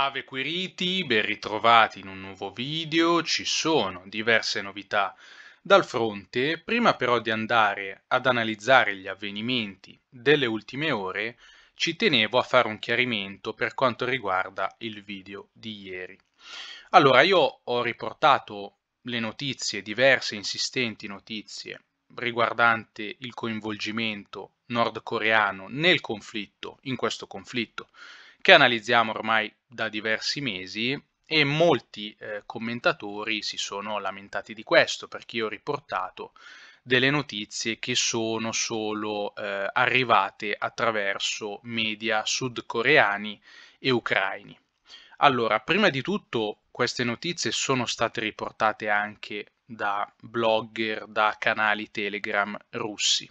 Ave Quiriti, ben ritrovati in un nuovo video, ci sono diverse novità dal fronte, prima però di andare ad analizzare gli avvenimenti delle ultime ore, ci tenevo a fare un chiarimento per quanto riguarda il video di ieri. Allora, io ho riportato le notizie, diverse insistenti notizie, riguardante il coinvolgimento nordcoreano nel conflitto, in questo conflitto che analizziamo ormai da diversi mesi e molti eh, commentatori si sono lamentati di questo perché io ho riportato delle notizie che sono solo eh, arrivate attraverso media sudcoreani e ucraini. Allora, prima di tutto queste notizie sono state riportate anche da blogger, da canali Telegram russi.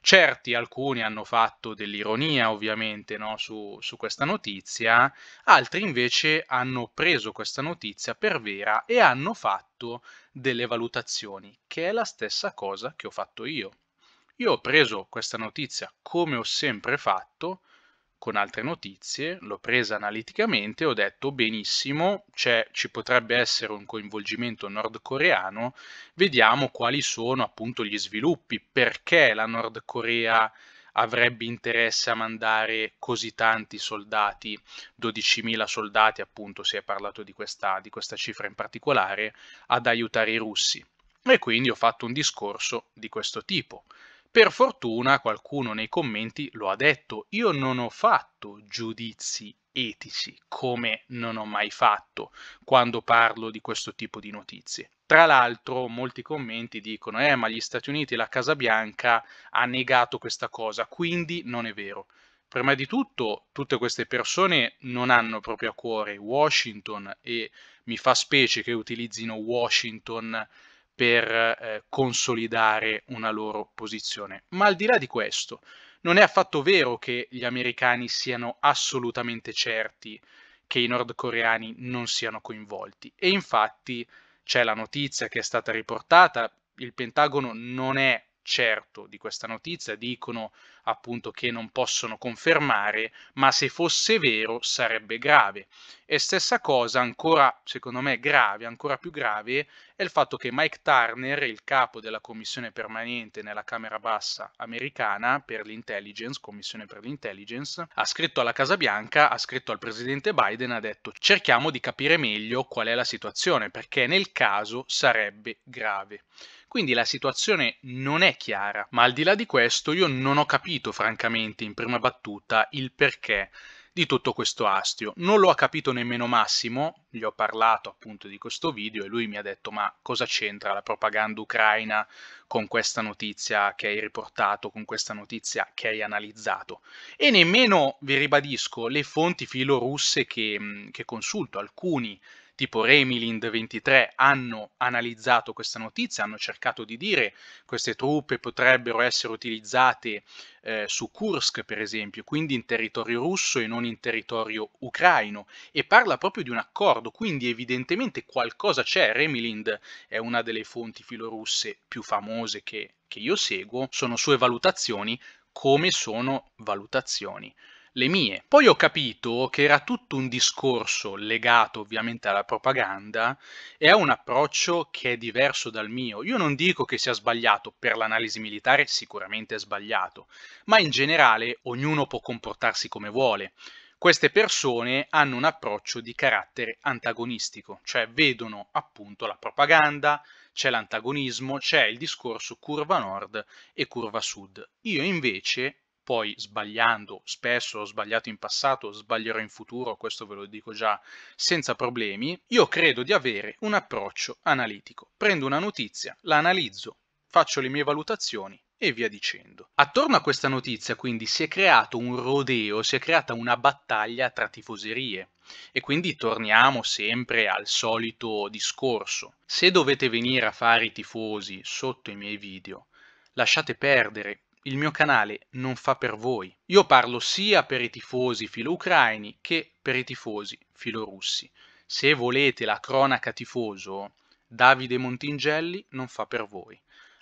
Certi, alcuni hanno fatto dell'ironia ovviamente no, su, su, questa notizia, altri invece hanno preso questa notizia per vera e hanno fatto delle valutazioni, che è la stessa cosa che ho fatto io. Io ho preso questa notizia come ho sempre fatto, con altre notizie, l'ho presa analiticamente e ho detto benissimo, ci potrebbe essere un coinvolgimento nordcoreano, vediamo quali sono appunto gli sviluppi, perché la Nord Corea avrebbe interesse a mandare così tanti soldati, 12.000 soldati appunto, si è parlato di questa, di questa cifra in particolare, ad aiutare i russi. E quindi ho fatto un discorso di questo tipo. Per fortuna qualcuno nei commenti lo ha detto, io non ho fatto giudizi etici come non ho mai fatto quando parlo di questo tipo di notizie. Tra l'altro molti commenti dicono eh ma gli Stati Uniti e la Casa Bianca ha negato questa cosa, quindi non è vero. Prima di tutto, tutte queste persone non hanno proprio a cuore Washington e mi fa specie che utilizzino Washington per eh, consolidare una loro posizione. Ma al di là di questo, non è affatto vero che gli americani siano assolutamente certi che i nordcoreani non siano coinvolti. E infatti c'è la notizia che è stata riportata, il Pentagono non è certo di questa notizia, dicono appunto che non possono confermare, ma se fosse vero sarebbe grave. E stessa cosa, ancora secondo me grave, ancora più grave, è il fatto che Mike Turner, il capo della commissione permanente nella Camera Bassa americana per l'intelligence, commissione per l'intelligence, ha scritto alla Casa Bianca, ha scritto al presidente Biden, ha detto cerchiamo di capire meglio qual è la situazione, perché nel caso sarebbe grave. Quindi la situazione non è chiara, ma al di là di questo io non ho capito francamente in prima battuta il perché di tutto questo astio. Non lo ha capito nemmeno Massimo, gli ho parlato appunto di questo video e lui mi ha detto ma cosa c'entra la propaganda ucraina con questa notizia che hai riportato, con questa notizia che hai analizzato. E nemmeno, vi ribadisco, le fonti filorusse che, che consulto, alcuni tipo Remilind 23 hanno analizzato questa notizia, hanno cercato di dire queste truppe potrebbero essere utilizzate eh, su Kursk per esempio, quindi in territorio russo e non in territorio ucraino e parla proprio di un accordo, quindi evidentemente qualcosa c'è, Remilind è una delle fonti filorusse più famose che, che io seguo, sono sue valutazioni come sono valutazioni le mie. Poi ho capito che era tutto un discorso legato ovviamente alla propaganda e a un approccio che è diverso dal mio. Io non dico che sia sbagliato, per l'analisi militare sicuramente è sbagliato, ma in generale ognuno può comportarsi come vuole. Queste persone hanno un approccio di carattere antagonistico, cioè vedono appunto la propaganda, c'è l'antagonismo, c'è il discorso curva nord e curva sud. Io invece poi sbagliando, spesso ho sbagliato in passato, sbaglierò in futuro, questo ve lo dico già senza problemi, io credo di avere un approccio analitico. Prendo una notizia, la analizzo, faccio le mie valutazioni e via dicendo. Attorno a questa notizia quindi si è creato un rodeo, si è creata una battaglia tra tifoserie e quindi torniamo sempre al solito discorso. Se dovete venire a fare i tifosi sotto i miei video, lasciate perdere, il mio canale non fa per voi. Io parlo sia per i tifosi filo-ucraini che per i tifosi filo-russi. Se volete la cronaca tifoso, Davide Montingelli non fa per voi.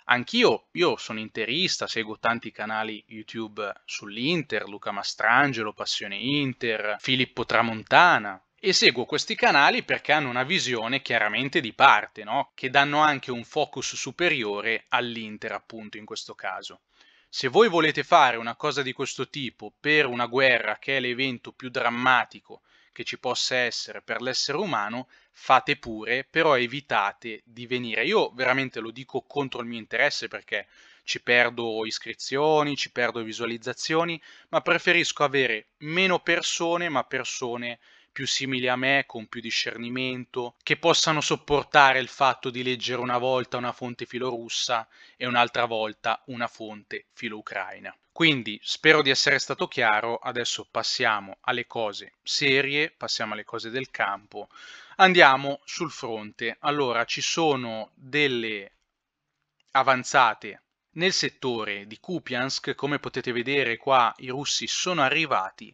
Anch'io, io sono interista, seguo tanti canali YouTube sull'Inter, Luca Mastrangelo, Passione Inter, Filippo Tramontana, e seguo questi canali perché hanno una visione chiaramente di parte, no? che danno anche un focus superiore all'Inter appunto in questo caso se voi volete fare una cosa di questo tipo per una guerra che è l'evento più drammatico che ci possa essere per l'essere umano, fate pure, però evitate di venire. Io veramente lo dico contro il mio interesse perché ci perdo iscrizioni, ci perdo visualizzazioni, ma preferisco avere meno persone, ma persone più simili a me, con più discernimento, che possano sopportare il fatto di leggere una volta una fonte filorussa e un'altra volta una fonte filo-ucraina. Quindi spero di essere stato chiaro, adesso passiamo alle cose serie, passiamo alle cose del campo, andiamo sul fronte. Allora ci sono delle avanzate nel settore di Kupiansk, come potete vedere qua i russi sono arrivati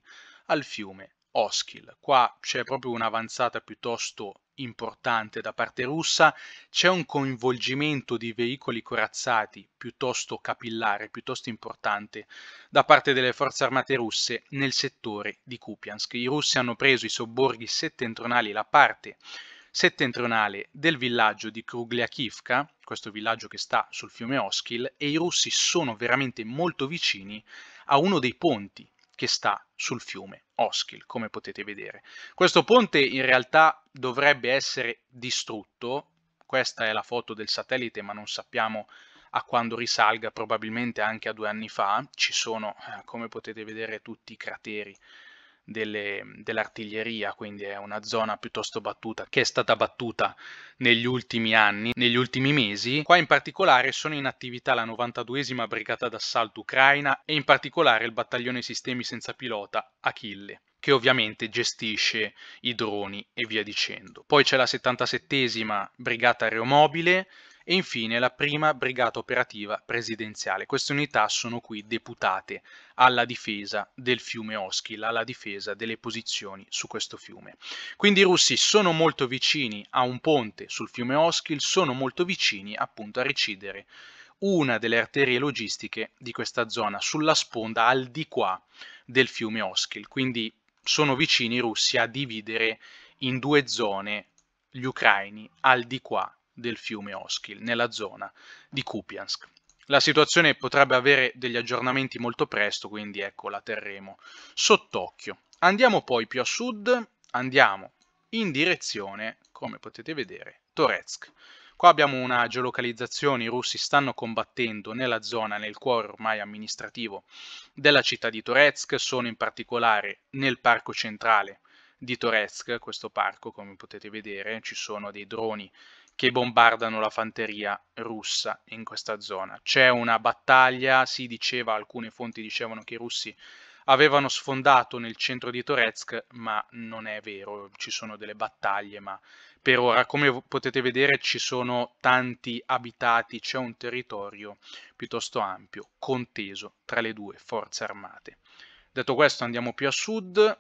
al fiume Oskil. Qua c'è proprio un'avanzata piuttosto importante da parte russa, c'è un coinvolgimento di veicoli corazzati piuttosto capillare, piuttosto importante da parte delle forze armate russe nel settore di Kupiansk. I russi hanno preso i sobborghi settentrionali, la parte settentrionale del villaggio di Krugliakivka, questo villaggio che sta sul fiume Oskil, e i russi sono veramente molto vicini a uno dei ponti che sta sul fiume. Oskil, come potete vedere. Questo ponte in realtà dovrebbe essere distrutto, questa è la foto del satellite ma non sappiamo a quando risalga, probabilmente anche a due anni fa, ci sono, eh, come potete vedere, tutti i crateri delle, dell'artiglieria, quindi è una zona piuttosto battuta che è stata battuta negli ultimi anni, negli ultimi mesi. Qua in particolare sono in attività la 92esima Brigata d'Assalto Ucraina e in particolare il battaglione sistemi senza pilota Achille che ovviamente gestisce i droni e via dicendo. Poi c'è la 77esima Brigata Aeromobile, e infine la prima brigata operativa presidenziale. Queste unità sono qui deputate alla difesa del fiume Oskil, alla difesa delle posizioni su questo fiume. Quindi i russi sono molto vicini a un ponte sul fiume Oskil, sono molto vicini appunto a recidere una delle arterie logistiche di questa zona, sulla sponda al di qua del fiume Oskil. Quindi sono vicini i russi a dividere in due zone gli ucraini al di qua del fiume Oskil, nella zona di Kupiansk. La situazione potrebbe avere degli aggiornamenti molto presto, quindi ecco, la terremo sott'occhio. Andiamo poi più a sud, andiamo in direzione, come potete vedere, Toretsk. Qua abbiamo una geolocalizzazione, i russi stanno combattendo nella zona, nel cuore ormai amministrativo della città di Toretsk, sono in particolare nel parco centrale di Toretsk, questo parco come potete vedere, ci sono dei droni che bombardano la fanteria russa in questa zona. C'è una battaglia, si diceva, alcune fonti dicevano che i russi avevano sfondato nel centro di Toretsk, ma non è vero, ci sono delle battaglie, ma per ora, come potete vedere, ci sono tanti abitati, c'è un territorio piuttosto ampio, conteso tra le due forze armate. Detto questo, andiamo più a sud,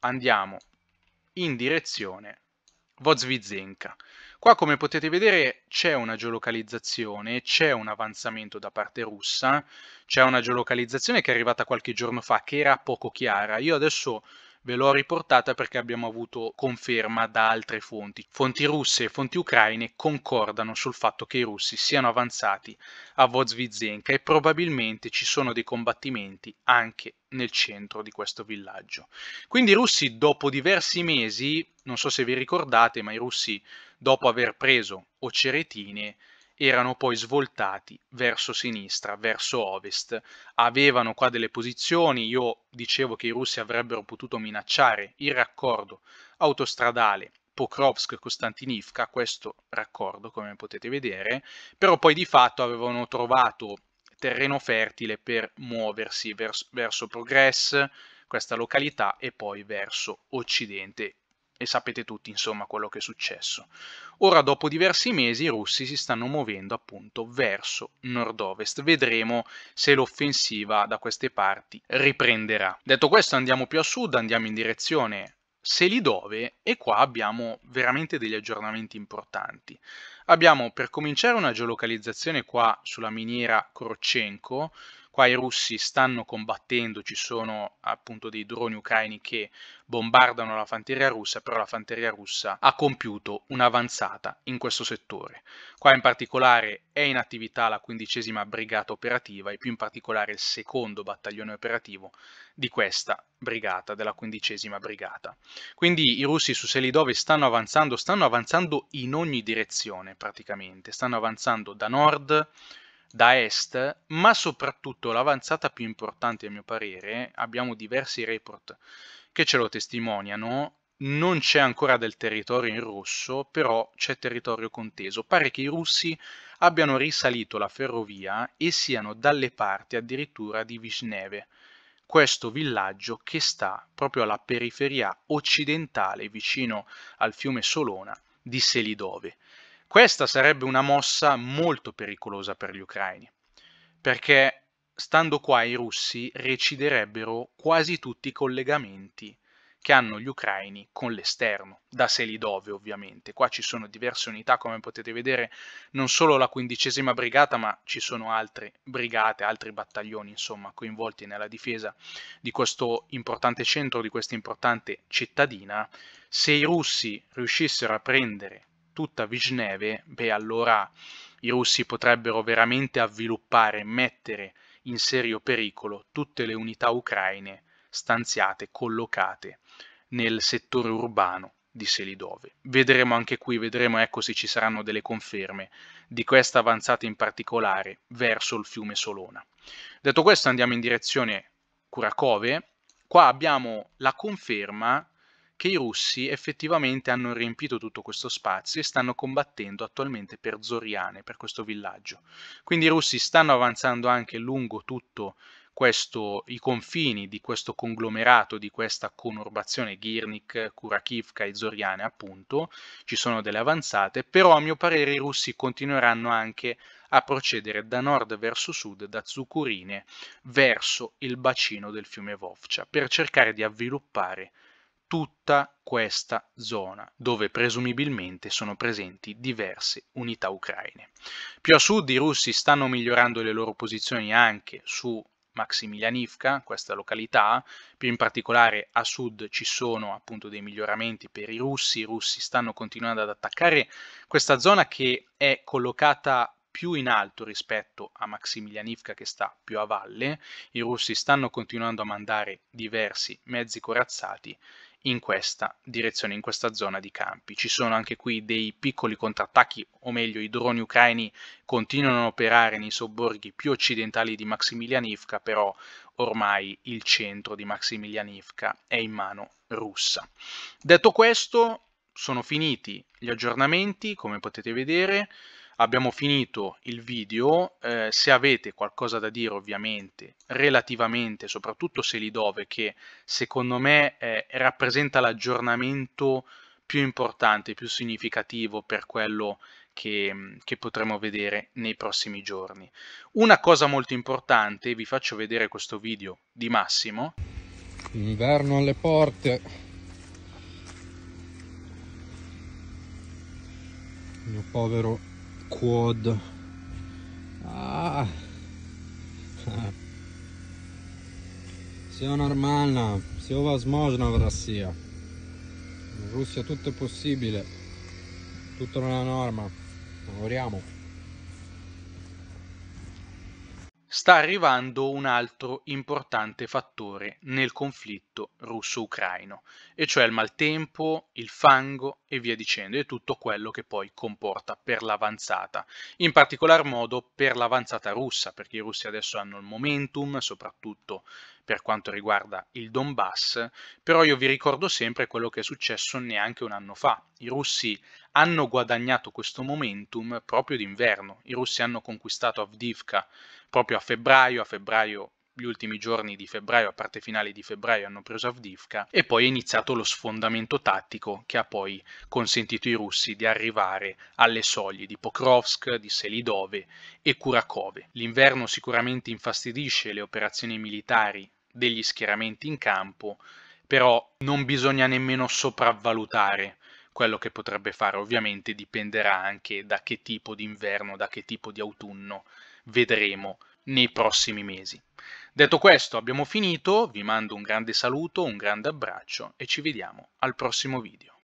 andiamo in direzione Vozvizenka. Qua come potete vedere c'è una geolocalizzazione, c'è un avanzamento da parte russa, c'è una geolocalizzazione che è arrivata qualche giorno fa che era poco chiara. Io adesso Ve l'ho riportata perché abbiamo avuto conferma da altre fonti. Fonti russe e fonti ucraine concordano sul fatto che i russi siano avanzati a Vozvizenka e probabilmente ci sono dei combattimenti anche nel centro di questo villaggio. Quindi i russi dopo diversi mesi, non so se vi ricordate, ma i russi dopo aver preso Oceretine erano poi svoltati verso sinistra, verso ovest. Avevano qua delle posizioni, io dicevo che i russi avrebbero potuto minacciare il raccordo autostradale Pokrovsk-Kostantinivka, questo raccordo come potete vedere, però poi di fatto avevano trovato terreno fertile per muoversi verso, verso Progress, questa località, e poi verso Occidente e sapete tutti insomma quello che è successo. Ora dopo diversi mesi i russi si stanno muovendo appunto verso nord-ovest, vedremo se l'offensiva da queste parti riprenderà. Detto questo andiamo più a sud, andiamo in direzione Selidove e qua abbiamo veramente degli aggiornamenti importanti. Abbiamo per cominciare una geolocalizzazione qua sulla miniera Krochenko Qua i russi stanno combattendo, ci sono appunto dei droni ucraini che bombardano la fanteria russa, però la fanteria russa ha compiuto un'avanzata in questo settore. Qua in particolare è in attività la quindicesima brigata operativa e più in particolare il secondo battaglione operativo di questa brigata, della quindicesima brigata. Quindi i russi su Selidove stanno avanzando, stanno avanzando in ogni direzione praticamente, stanno avanzando da nord da est, ma soprattutto l'avanzata più importante a mio parere, abbiamo diversi report che ce lo testimoniano, non c'è ancora del territorio in rosso, però c'è territorio conteso. Pare che i russi abbiano risalito la ferrovia e siano dalle parti addirittura di Vishneve, questo villaggio che sta proprio alla periferia occidentale vicino al fiume Solona di Selidove. Questa sarebbe una mossa molto pericolosa per gli ucraini, perché stando qua i russi reciderebbero quasi tutti i collegamenti che hanno gli ucraini con l'esterno, da Selidove ovviamente. Qua ci sono diverse unità, come potete vedere, non solo la quindicesima brigata, ma ci sono altre brigate, altri battaglioni, insomma, coinvolti nella difesa di questo importante centro, di questa importante cittadina. Se i russi riuscissero a prendere tutta Vishneve, beh allora i russi potrebbero veramente avviluppare e mettere in serio pericolo tutte le unità ucraine stanziate, collocate nel settore urbano di Selidove. Vedremo anche qui, vedremo ecco se ci saranno delle conferme di questa avanzata in particolare verso il fiume Solona. Detto questo andiamo in direzione Kurakove, qua abbiamo la conferma che i russi effettivamente hanno riempito tutto questo spazio e stanno combattendo attualmente per Zoriane, per questo villaggio. Quindi i russi stanno avanzando anche lungo tutto questo, i confini di questo conglomerato, di questa conurbazione Girnik, Kurakivka e Zoriane, appunto, ci sono delle avanzate, però a mio parere i russi continueranno anche a procedere da nord verso sud, da Zucurine verso il bacino del fiume Vovcia, per cercare di avviluppare tutta questa zona, dove presumibilmente sono presenti diverse unità ucraine. Più a sud i russi stanno migliorando le loro posizioni anche su Maximilianivka, questa località, più in particolare a sud ci sono appunto dei miglioramenti per i russi, i russi stanno continuando ad attaccare questa zona che è collocata più in alto rispetto a Maximilianivka che sta più a valle, i russi stanno continuando a mandare diversi mezzi corazzati in questa direzione, in questa zona di campi. Ci sono anche qui dei piccoli contrattacchi, o meglio i droni ucraini continuano a operare nei sobborghi più occidentali di Maximilianivka, però ormai il centro di Maximilianivka è in mano russa. Detto questo, sono finiti gli aggiornamenti, come potete vedere, abbiamo finito il video, eh, se avete qualcosa da dire ovviamente relativamente, soprattutto se li dove, che secondo me eh, rappresenta l'aggiornamento più importante, più significativo per quello che, che, potremo vedere nei prossimi giorni. Una cosa molto importante, vi faccio vedere questo video di Massimo. Inverno alle porte. mio povero quad ah. все нормально все возможно в России Russia tutto è possibile tutta una norma lavoriamo sta arrivando un altro importante fattore nel conflitto russo-ucraino, e cioè il maltempo, il fango e via dicendo, e tutto quello che poi comporta per l'avanzata, in particolar modo per l'avanzata russa, perché i russi adesso hanno il momentum, soprattutto per quanto riguarda il Donbass, però io vi ricordo sempre quello che è successo neanche un anno fa. I russi hanno guadagnato questo momentum proprio d'inverno. I russi hanno conquistato Avdivka proprio a febbraio, a febbraio gli ultimi giorni di febbraio, a parte finali di febbraio, hanno preso Avdivka e poi è iniziato lo sfondamento tattico che ha poi consentito ai russi di arrivare alle soglie di Pokrovsk, di Selidove e Kurakove. L'inverno sicuramente infastidisce le operazioni militari degli schieramenti in campo, però non bisogna nemmeno sopravvalutare quello che potrebbe fare ovviamente dipenderà anche da che tipo di inverno, da che tipo di autunno vedremo nei prossimi mesi. Detto questo abbiamo finito, vi mando un grande saluto, un grande abbraccio e ci vediamo al prossimo video.